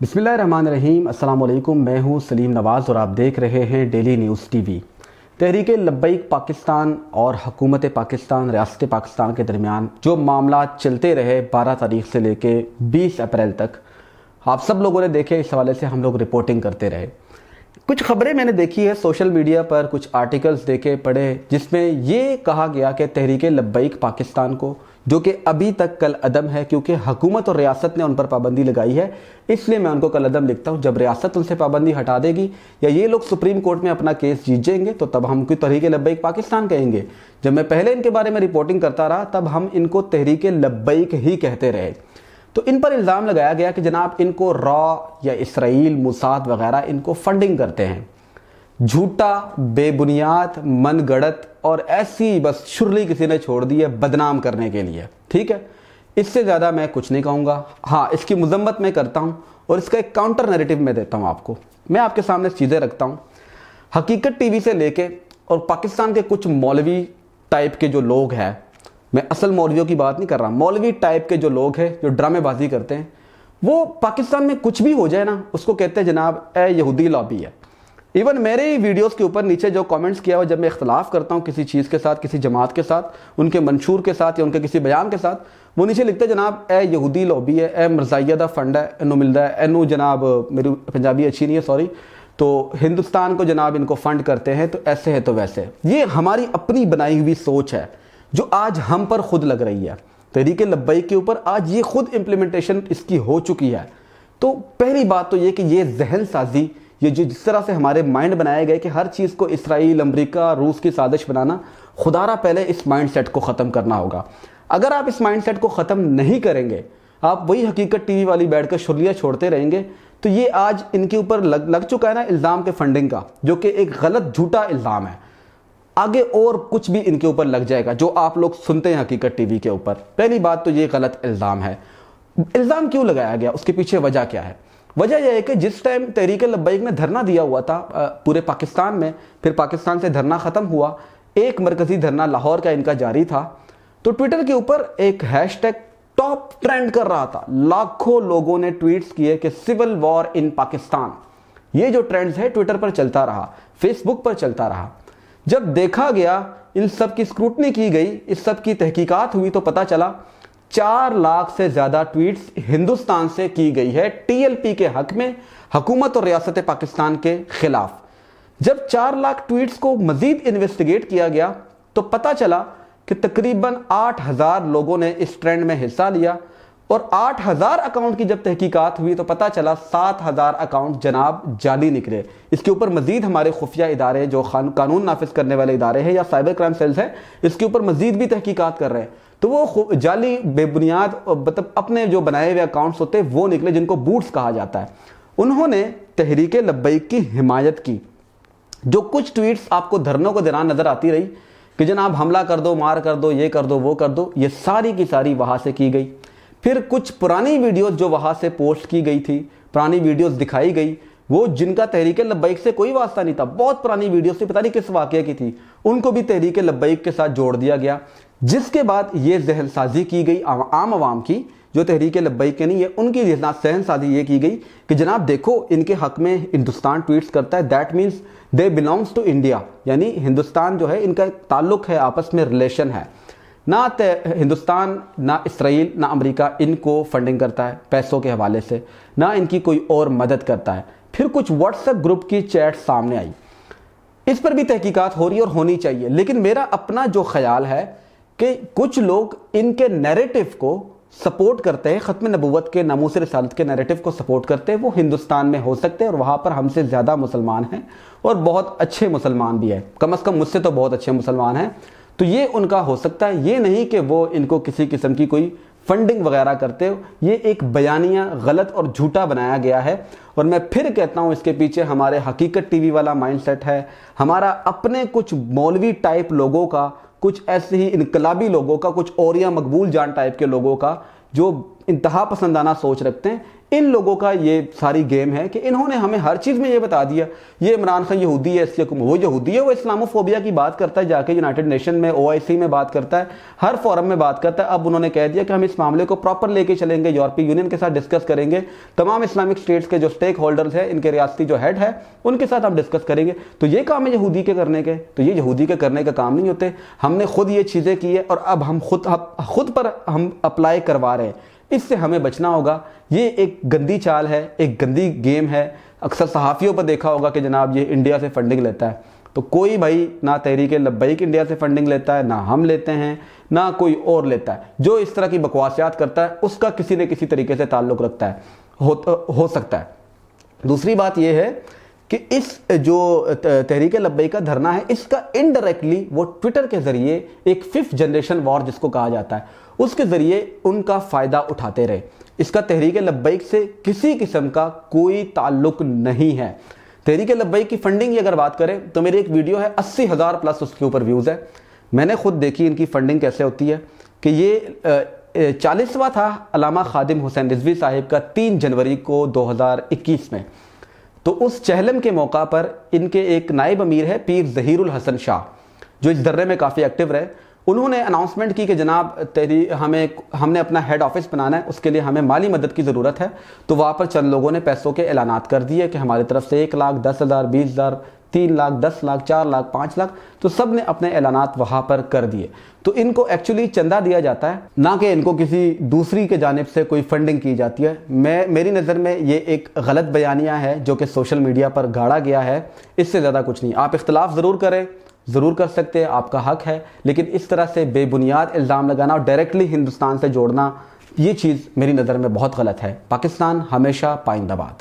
बिसमीम अल्लाम मैं हूँ सलीम नवाज़ और आप देख रहे हैं daily news T V Tehreek Labbaik Pakistan और हकूमत पाकिस्तान रियासत पाकिस्तान के दरमियान जो मामला चलते रहे 12 तारीख से लेके 20 अप्रैल तक आप सब लोगों ने देखे इस हवाले से हम लोग रिपोर्टिंग करते रहे कुछ खबरें मैंने देखी है सोशल मीडिया पर कुछ आर्टिकल्स देखे पढ़े जिसमें ये कहा गया कि तहरीक लब्बैक पाकिस्तान को जो कि अभी तक कल अदम है क्योंकि हकूमत और रियासत ने उन पर पाबंदी लगाई है इसलिए मैं उनको कल अदम लिखता हूँ जब रियासत उनसे पाबंदी हटा देगी या ये लोग सुप्रीम कोर्ट में अपना केस जीत जाएंगे तो तब हम कोई तहरीक लब्बैक पाकिस्तान कहेंगे जब मैं पहले इनके बारे में रिपोर्टिंग करता रहा तब हम इनको तहरीक लब्बैक ही कहते रहे तो इन पर इल्ज़ाम लगाया गया कि जनाब इनको रॉ या इसराइल मुसाद वगैरह इनको फंडिंग करते हैं झूठा बेबुनियाद मन गढ़त और ऐसी बस शुरली किसी ने छोड़ दी है बदनाम करने के लिए ठीक है इससे ज़्यादा मैं कुछ नहीं कहूँगा हाँ इसकी मजम्मत मैं करता हूँ और इसका एक काउंटर नैरेटिव मैं देता हूँ आपको मैं आपके सामने चीज़ें रखता हूँ हकीकत टीवी से लेके और पाकिस्तान के कुछ मौलवी टाइप के जो लोग हैं मैं असल मौलवियों की बात नहीं कर रहा मौलवी टाइप के जो लोग हैं जो ड्रामेबाजी करते हैं वो पाकिस्तान में कुछ भी हो जाए ना उसको कहते हैं जनाब ए यहूदी लॉबी है इवन मेरे ही वीडियोस के ऊपर नीचे जो कमेंट्स किया हुआ जब मैं इख्तलाफ करता हूँ किसी चीज़ के साथ किसी जमात के साथ उनके मंशूर के साथ या उनके किसी बयान के साथ वो नीचे लिखते हैं जनाब ए यहूदी लॉबी है ए मरजाइया का फंड है एनू मिलता है एनू जनाब मेरी पंजाबी अच्छी नहीं है सॉरी तो हिंदुस्तान को जनाब इनको फंड करते हैं तो ऐसे है तो वैसे ये हमारी अपनी बनाई हुई सोच है जो आज हम पर खुद लग रही है तहरीक लब्बई के ऊपर आज ये खुद इम्प्लीमेंटेशन इसकी हो चुकी है तो पहली बात तो ये कि ये जहन साजी ये जो जिस तरह से हमारे माइंड बनाए गए कि हर चीज़ को इसराइल अमरीका रूस की साजिश बनाना खुदारा पहले इस माइंड सेट को ख़त्म करना होगा अगर आप इस माइंड सेट को ख़त्म नहीं करेंगे आप वही हकीकत टीवी वाली बैठ कर छोड़ते रहेंगे तो ये आज इनके ऊपर लग लग चुका है ना इल्ज़ाम के फंडिंग का जो कि एक गलत झूठा इल्ज़ाम है आगे और कुछ भी इनके ऊपर लग जाएगा जो आप लोग सुनते हैं हकीकत टीवी के ऊपर पहली बात तो ये गलत इल्ज़ाम है इल्ज़ाम क्यों लगाया गया उसके पीछे वजह क्या है वजह यह है कि जिस टाइम तहरीक लब्बैक ने धरना दिया हुआ था पूरे पाकिस्तान में फिर पाकिस्तान से धरना ख़त्म हुआ एक मरकज़ी धरना लाहौर का इनका जारी था तो ट्विटर के ऊपर एक हैशटैग टॉप ट्रेंड कर रहा था लाखों लोगों ने ट्वीट्स किए कि सिविल वॉर इन पाकिस्तान ये जो ट्रेंड्स है ट्विटर पर चलता रहा फेसबुक पर चलता रहा जब देखा गया इन सब की स्क्रूटनी की गई इस सब की तहकीकात हुई तो पता चला चार लाख से ज्यादा ट्वीट्स हिंदुस्तान से की गई है टीएलपी के हक में हकूमत और रियासत पाकिस्तान के खिलाफ जब चार लाख ट्वीट्स को मजीद इन्वेस्टिगेट किया गया तो पता चला कि तकरीबन आठ हजार लोगों ने इस ट्रेंड में हिस्सा लिया और आठ हजार अकाउंट की जब तहकीकत हुई तो पता चला सात हजार अकाउंट जनाब जाली निकले इसके ऊपर मजीद हमारे खुफिया इदारे जो कानून नाफिज करने वाले इदारे हैं या साइबर क्राइम सेल्स हैं इसके ऊपर मजीद भी तहकीकत कर रहे हैं तो वो जाली बेबुनियाद मतलब अपने जो बनाए हुए अकाउंट्स होते हैं वो निकले जिनको बूट्स कहा जाता है उन्होंने तहरीक लब्बैक की हिमायत की जो कुछ ट्वीट्स आपको धरनों के दौरान नज़र आती रही कि जनाब हमला कर दो मार कर दो ये कर दो वो कर दो ये सारी की सारी वहां से की गई फिर कुछ पुरानी वीडियोस जो वहां से पोस्ट की गई थी पुरानी वीडियोस दिखाई गई वो जिनका तहरीक लब्बैक से कोई वास्ता नहीं था बहुत पुरानी वीडियोस थी पता नहीं किस वाक्य की थी उनको भी तहरीक लब्बैक के साथ जोड़ दिया गया जिसके बाद ये जहन साजी की गई आम, आवाम की जो तहरीक लब्बई के नहीं है उनकी सहन साजी ये की गई कि जनाब देखो इनके हक में हिंदुस्तान ट्वीट्स करता है that means they belongs to India यानी हिंदुस्तान जो है इनका एक ताल्लुक है आपस में रिलेशन है ना हिंदुस्तान ना इसराइल ना अमेरिका इनको फंडिंग करता है पैसों के हवाले से ना इनकी कोई और मदद करता है फिर कुछ व्हाट्सएप ग्रुप की चैट सामने आई इस पर भी तहकीकात हो रही है और होनी चाहिए लेकिन मेरा अपना जो ख्याल है कि कुछ लोग इनके नैरेटिव को सपोर्ट करते हैं ख़त्म नबूत के नमूस रसालत के नैरेटिव को सपोर्ट करते हैं वो हिंदुस्तान में हो सकते हैं और वहाँ पर हमसे ज़्यादा मुसलमान हैं और बहुत अच्छे मुसलमान भी हैं कम अज़ कम मुझसे तो बहुत अच्छे मुसलमान हैं तो ये उनका हो सकता है ये नहीं कि वो इनको किसी किस्म की कोई फंडिंग वगैरह करते हो ये एक बयानिया गलत और झूठा बनाया गया है और मैं फिर कहता हूँ इसके पीछे हमारे हकीकत टीवी वाला माइंडसेट है हमारा अपने कुछ मौलवी टाइप लोगों का कुछ ऐसे ही इनकलाबी लोगों का कुछ और या मकबूल जान टाइप के लोगों का जो इंतहा पसंदाना सोच रखते हैं इन लोगों का ये सारी गेम है कि इन्होंने हमें हर चीज़ में ये बता दिया ये इमरान खान यहूदी है इसलिए वो यहूदी है वो इस्लामोफोबिया की बात करता है जाके यूनाइटेड नेशन में सी में बात करता है हर फोरम में बात करता है अब उन्होंने कह दिया कि हम इस मामले को प्रॉपर लेके चलेंगे यूरोपीय यूनियन के साथ डिस्कस करेंगे तमाम इस्लामिक स्टेट्स के जो स्टेक होल्डर्स हैं इनके रियासती जो हेड है उनके साथ हम डिस्कस करेंगे तो ये काम है यहूदी के करने के तो ये यहूदी के करने का काम नहीं होते हमने खुद ये चीज़ें की है और अब हम खुद खुद पर हम अप्लाई करवा रहे हैं इससे हमें बचना होगा ये एक गंदी चाल है एक गंदी गेम है अक्सर सहाफ़ियों पर देखा होगा कि जनाब ये इंडिया से फंडिंग लेता है तो कोई भाई ना तहरीक की इंडिया से फंडिंग लेता है ना हम लेते हैं ना कोई और लेता है जो इस तरह की बकवासियात करता है उसका किसी न किसी तरीके से ताल्लुक़ रखता है हो, हो सकता है दूसरी बात यह है कि इस जो तहरीक लब्बई का धरना है इसका इनडायरेक्टली वो ट्विटर के ज़रिए एक फिफ्थ जनरेशन वॉर जिसको कहा जाता है उसके ज़रिए उनका फ़ायदा उठाते रहे इसका तहरीक लब्बई से किसी किस्म का कोई ताल्लुक नहीं है तहरीक लब्बई की फंडिंग की अगर बात करें तो मेरी एक वीडियो है अस्सी हज़ार प्लस उसके ऊपर व्यूज़ है मैंने खुद देखी इनकी फंडिंग कैसे होती है कि ये चालीसवा था अलामा खादिम हुसैन रिजवी साहिब का तीन जनवरी को दो में तो उस चहलम के मौका पर इनके एक नायब अमीर है पीर जहीरुल हसन शाह जो इस दर्रे में काफ़ी एक्टिव रहे उन्होंने अनाउंसमेंट की कि जनाब तेरी हमें हमने अपना हेड ऑफिस बनाना है उसके लिए हमें माली मदद की ज़रूरत है तो वहाँ पर चंद लोगों ने पैसों के ऐलान कर दिए कि हमारी तरफ से एक लाख दस हज़ार बीस हज़ार तीन लाख दस लाख चार लाख पाँच लाख तो सब ने अपने ऐलान वहाँ पर कर दिए तो इनको एक्चुअली चंदा दिया जाता है ना कि इनको किसी दूसरी के जानब से कोई फंडिंग की जाती है मैं मेरी नज़र में ये एक गलत बयानिया है जो कि सोशल मीडिया पर गाड़ा गया है इससे ज़्यादा कुछ नहीं आप इख्तलाफ ज़रूर करें ज़रूर कर सकते हैं आपका हक है लेकिन इस तरह से बेबुनियाद इल्ज़ाम लगाना और डायरेक्टली हिंदुस्तान से जोड़ना ये चीज़ मेरी नज़र में बहुत गलत है पाकिस्तान हमेशा पाइंदाबाद